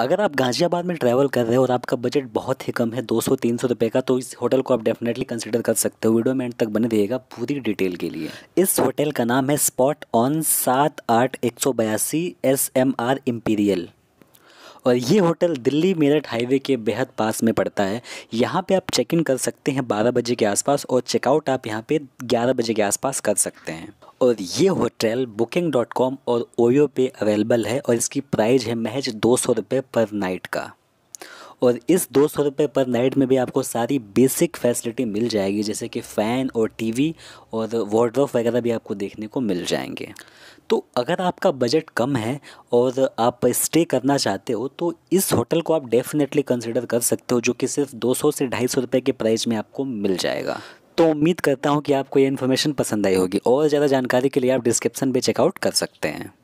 अगर आप गाज़ियाबाद में ट्रैवल कर रहे हो और आपका बजट बहुत ही कम है 200-300 रुपए का तो इस होटल को आप डेफिनेटली कंसिडर कर सकते हो वीडियो में एंड तक बने रहिएगा पूरी डिटेल के लिए इस होटल का नाम है स्पॉट ऑन सात आठ एक सौ बयासी एस एम आर इम्पीरियल और ये होटल दिल्ली मेरठ हाईवे के बेहद पास में पड़ता है यहाँ पे आप चेक इन कर सकते हैं बारह बजे के आसपास और चेकआउट आप यहाँ पे ग्यारह बजे के आसपास कर सकते हैं और ये होटल बुकिंग डॉट कॉम और ओयो पे अवेलेबल है और इसकी प्राइस है महज दो सौ रुपये पर नाइट का और इस दो सौ रुपये पर नाइट में भी आपको सारी बेसिक फैसिलिटी मिल जाएगी जैसे कि फ़ैन और टीवी और वार्ड्रोफ वगैरह भी आपको देखने को मिल जाएंगे तो अगर आपका बजट कम है और आप स्टे करना चाहते हो तो इस होटल को आप डेफिनेटली कंसिडर कर सकते हो जो कि सिर्फ 200 से ढाई सौ रुपये के प्राइस में आपको मिल जाएगा तो उम्मीद करता हूँ कि आपको ये इन्फॉर्मेशन पसंद आई होगी और ज़्यादा जानकारी के लिए आप डिस्क्रिप्शन पर चेकआउट कर सकते हैं